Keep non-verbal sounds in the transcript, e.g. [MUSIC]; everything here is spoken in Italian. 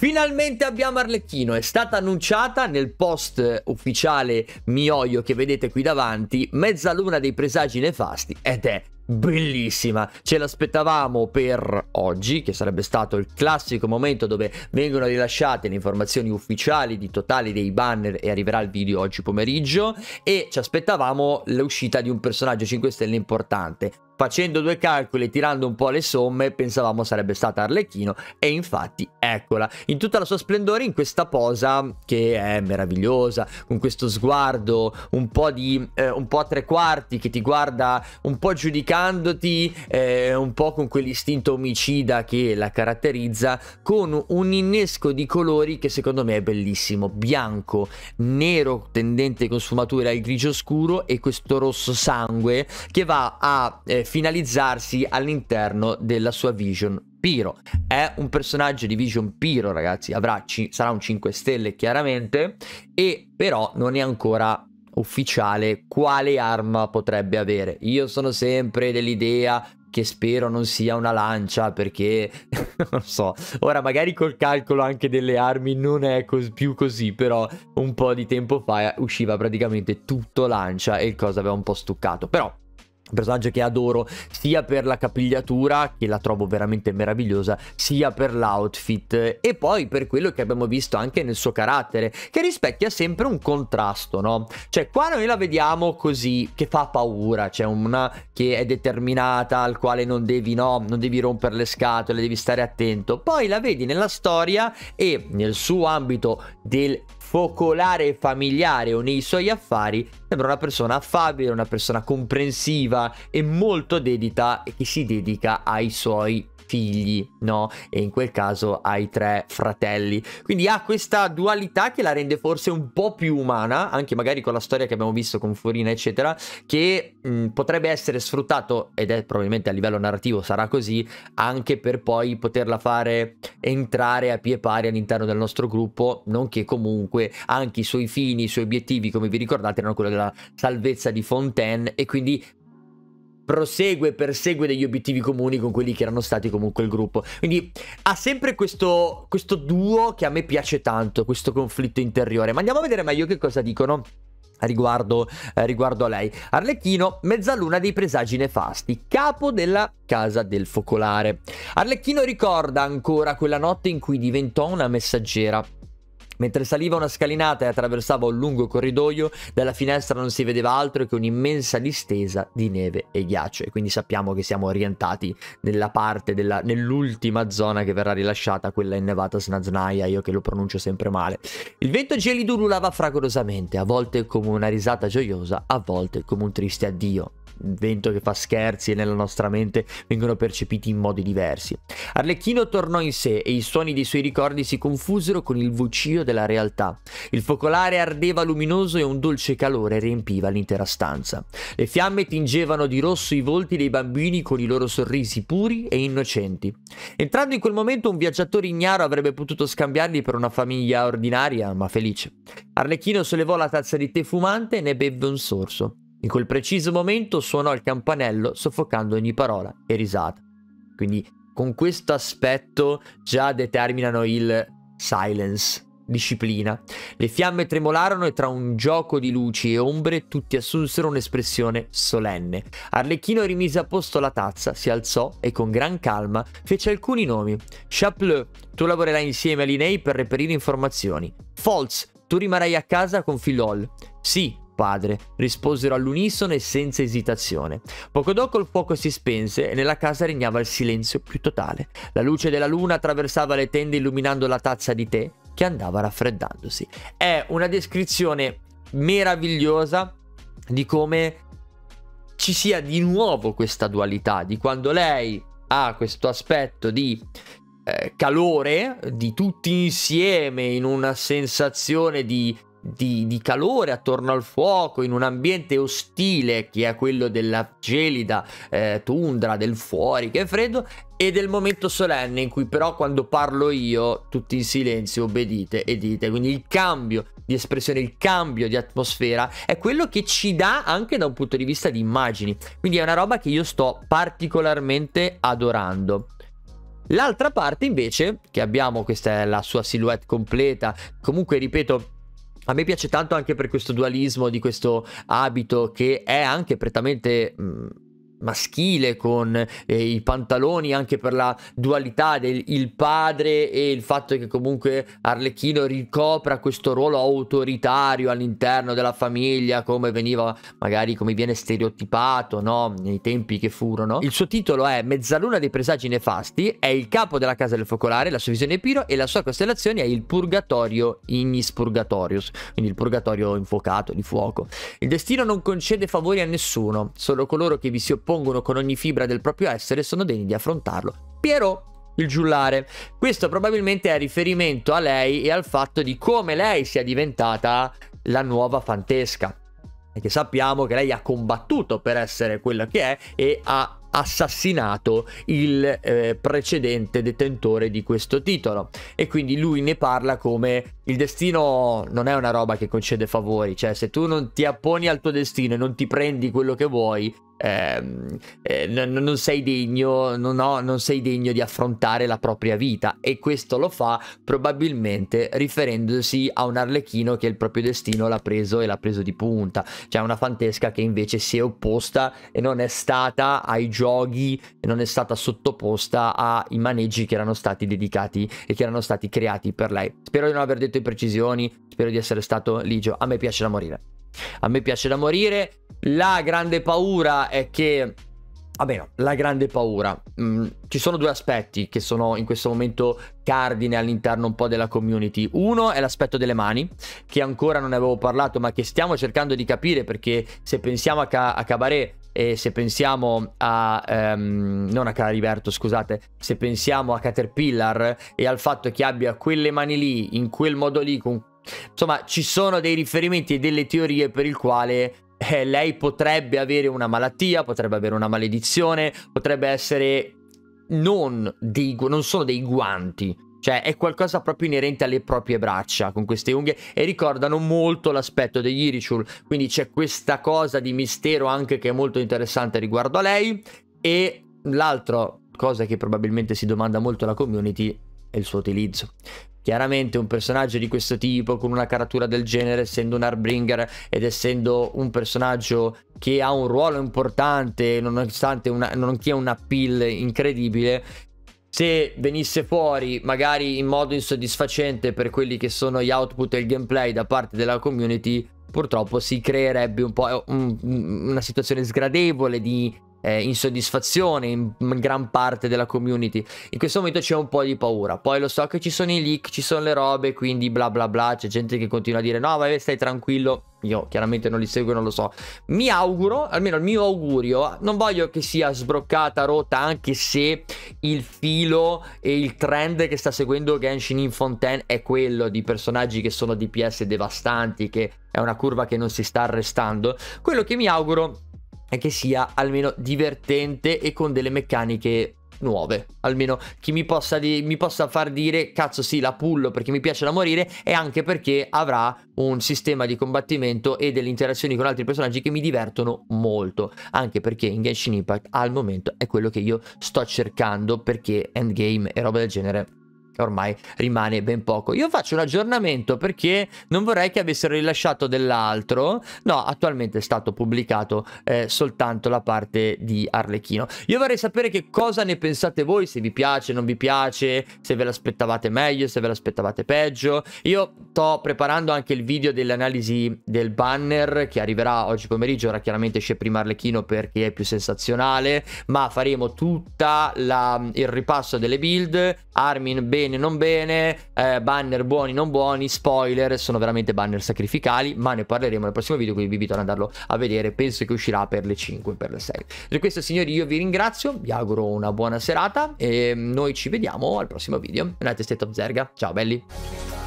Finalmente abbiamo Arlecchino, è stata annunciata nel post ufficiale Mioio che vedete qui davanti, mezzaluna dei presagi nefasti ed è bellissima. Ce l'aspettavamo per oggi, che sarebbe stato il classico momento dove vengono rilasciate le informazioni ufficiali di totali dei banner e arriverà il video oggi pomeriggio e ci aspettavamo l'uscita di un personaggio 5 stelle importante. Facendo due calcoli e tirando un po' le somme, pensavamo sarebbe stata Arlecchino e infatti eccola. In tutta la sua splendore in questa posa che è meravigliosa, con questo sguardo un po' di eh, un po' a tre quarti che ti guarda un po' giudicandoti, eh, un po' con quell'istinto omicida che la caratterizza, con un innesco di colori che secondo me è bellissimo, bianco, nero tendente con sfumature al grigio scuro e questo rosso sangue che va a eh, finalizzarsi all'interno della sua vision Piro. È un personaggio di Vision Piro, ragazzi. Avrà, sarà un 5 stelle chiaramente. E però non è ancora ufficiale quale arma potrebbe avere. Io sono sempre dell'idea che spero non sia una lancia perché [LAUGHS] non so ora magari col calcolo anche delle armi non è cos più così però un po' di tempo fa usciva praticamente tutto lancia e il cosa aveva un po' stuccato però un personaggio che adoro sia per la capigliatura che la trovo veramente meravigliosa sia per l'outfit e poi per quello che abbiamo visto anche nel suo carattere che rispecchia sempre un contrasto no cioè qua noi la vediamo così che fa paura c'è cioè una che è determinata al quale non devi no non devi rompere le scatole devi stare attento poi la vedi nella storia e nel suo ambito del focolare e familiare o nei suoi affari, sembra una persona affabile, una persona comprensiva e molto dedita e che si dedica ai suoi figli, no? E in quel caso ai tre fratelli. Quindi ha questa dualità che la rende forse un po' più umana, anche magari con la storia che abbiamo visto con Furina, eccetera, che mh, mm, potrebbe essere sfruttato, ed è probabilmente a livello narrativo sarà così, anche per poi poterla fare entrare a pie pari all'interno del nostro gruppo, nonché comunque comunque anche i suoi fini, i suoi obiettivi, come vi ricordate, erano quello della salvezza di Fontaine e quindi prosegue, persegue degli obiettivi comuni con quelli che erano stati comunque il gruppo. Quindi ha sempre questo, questo duo che a me piace tanto, questo conflitto interiore. Ma andiamo a vedere meglio che cosa dicono. Riguardo, eh, riguardo, a lei. Arlecchino, mezzaluna dei presagi nefasti, capo della casa del focolare. Arlecchino ricorda ancora quella notte in cui diventò una messaggera Mentre saliva una scalinata e attraversava un lungo corridoio, dalla finestra non si vedeva altro che un'immensa distesa di neve e ghiaccio. E quindi sappiamo che siamo orientati nella parte, della, nell'ultima zona che verrà rilasciata, quella innevata Snaznaia, io che lo pronuncio sempre male. Il vento gelido ululava fragorosamente, a volte come una risata gioiosa, a volte come un triste addio vento che fa scherzi e nella nostra mente vengono percepiti in modi diversi. Arlecchino tornò in sé e i suoni dei suoi ricordi si confusero con il vocio della realtà. Il focolare ardeva luminoso e un dolce calore riempiva l'intera stanza. Le fiamme tingevano di rosso i volti dei bambini con i loro sorrisi puri e innocenti. Entrando in quel momento un viaggiatore ignaro avrebbe potuto scambiarli per una famiglia ordinaria ma felice. Arlecchino sollevò la tazza di tè fumante e ne bevve un sorso. In quel preciso momento suonò il campanello soffocando ogni parola e risata. Quindi con questo aspetto già determinano il silence, disciplina. Le fiamme tremolarono e tra un gioco di luci e ombre tutti assunsero un'espressione solenne. Arlecchino rimise a posto la tazza, si alzò e con gran calma fece alcuni nomi. Chapleu, tu lavorerai insieme a Linei per reperire informazioni. Foltz, tu rimarrai a casa con Filol. Sì, padre, risposero all'unisono e senza esitazione. Poco dopo il fuoco si spense e nella casa regnava il silenzio più totale. La luce della luna attraversava le tende illuminando la tazza di tè che andava raffreddandosi. È una descrizione meravigliosa di come ci sia di nuovo questa dualità, di quando lei ha questo aspetto di eh, calore, di tutti insieme in una sensazione di di, di, calore attorno al fuoco in un ambiente ostile che è quello della gelida eh, tundra del fuori che è freddo e del momento solenne in cui però quando parlo io tutti in silenzio obbedite e dite quindi il cambio di espressione il cambio di atmosfera è quello che ci dà anche da un punto di vista di immagini quindi è una roba che io sto particolarmente adorando L'altra parte invece, che abbiamo, questa è la sua silhouette completa, comunque ripeto, a me piace tanto anche per questo dualismo di questo abito che è anche prettamente... Mh, mm, maschile con eh, i pantaloni anche per la dualità del padre e il fatto che comunque Arlecchino ricopra questo ruolo autoritario all'interno della famiglia come veniva magari come viene stereotipato no? nei tempi che furono il suo titolo è Mezzaluna dei presagi nefasti è il capo della casa del focolare la sua visione è Piro e la sua costellazione è il purgatorio ignis purgatorius quindi il purgatorio infuocato di fuoco il destino non concede favori a nessuno solo coloro che vi si oppongono oppongono con ogni fibra del proprio essere sono degni di affrontarlo. Piero il giullare. Questo probabilmente è riferimento a lei e al fatto di come lei sia diventata la nuova fantesca. Perché sappiamo che lei ha combattuto per essere quella che è e ha assassinato il eh, precedente detentore di questo titolo e quindi lui ne parla come il destino non è una roba che concede favori, cioè se tu non ti apponi al tuo destino e non ti prendi quello che vuoi, ehm, eh, n- non, sei degno, non, ho, non sei degno di affrontare la propria vita e questo lo fa probabilmente riferendosi a un arlecchino che il proprio destino l'ha preso e l'ha preso di punta, cioè una fantesca che invece si è opposta e non è stata ai giochi, non è stata sottoposta ai maneggi che erano stati dedicati e che erano stati creati per lei. Spero di non aver detto tue precisioni. Spero di essere stato ligio. A me piace da morire. A me piace da morire. La grande paura è che... Vabbè, no, la grande paura. Mm, ci sono due aspetti che sono in questo momento cardine all'interno un po' della community. Uno è l'aspetto delle mani, che ancora non avevo parlato, ma che stiamo cercando di capire perché se pensiamo a, ca- a Cabaret e se pensiamo a ehm, non a Calariberto scusate se pensiamo a Caterpillar e al fatto che abbia quelle mani lì in quel modo lì con... insomma ci sono dei riferimenti e delle teorie per il quale eh, lei potrebbe avere una malattia potrebbe avere una maledizione potrebbe essere non, dei, non sono dei guanti cioè è qualcosa proprio inerente alle proprie braccia con queste unghie e ricordano molto l'aspetto degli Irishul, quindi c'è questa cosa di mistero anche che è molto interessante riguardo a lei e l'altra cosa che probabilmente si domanda molto la community è il suo utilizzo. Chiaramente un personaggio di questo tipo, con una caratura del genere, essendo un Arbringer ed essendo un personaggio che ha un ruolo importante, nonostante una, nonché un appeal incredibile, se venisse fuori magari in modo insoddisfacente per quelli che sono gli output e il gameplay da parte della community, purtroppo si creerebbe un po' una situazione sgradevole di eh, insoddisfazione in gran parte della community. In questo momento c'è un po' di paura. Poi lo so che ci sono i leak, ci sono le robe, quindi bla bla bla. C'è gente che continua a dire: No, vai, stai tranquillo. Io chiaramente non li seguo, non lo so. Mi auguro, almeno il mio augurio, non voglio che sia sbroccata, rotta, anche se il filo e il trend che sta seguendo Genshin in Fontaine è quello di personaggi che sono DPS devastanti, che è una curva che non si sta arrestando. Quello che mi auguro è che sia almeno divertente e con delle meccaniche nuove. Almeno chi mi possa, di, mi possa, far dire cazzo sì la pullo perché mi piace da morire e anche perché avrà un sistema di combattimento e delle interazioni con altri personaggi che mi divertono molto. Anche perché in Genshin Impact al momento è quello che io sto cercando perché endgame e roba del genere ormai rimane ben poco. Io faccio un aggiornamento perché non vorrei che avessero rilasciato dell'altro. No, attualmente è stato pubblicato eh, soltanto la parte di Arlecchino. Io vorrei sapere che cosa ne pensate voi, se vi piace, non vi piace, se ve l'aspettavate meglio, se ve l'aspettavate peggio. Io sto preparando anche il video dell'analisi del banner che arriverà oggi pomeriggio, ora chiaramente esce prima Arlecchino perché è più sensazionale, ma faremo tutta la, il ripasso delle build. Armin, bene bene, non bene, eh, banner buoni, non buoni, spoiler, sono veramente banner sacrificali, ma ne parleremo nel prossimo video, quindi vi invito ad andarlo a vedere, penso che uscirà per le 5, per le 6. Per questo signori io vi ringrazio, vi auguro una buona serata e noi ci vediamo al prossimo video. Una testetta of Zerga, ciao belli!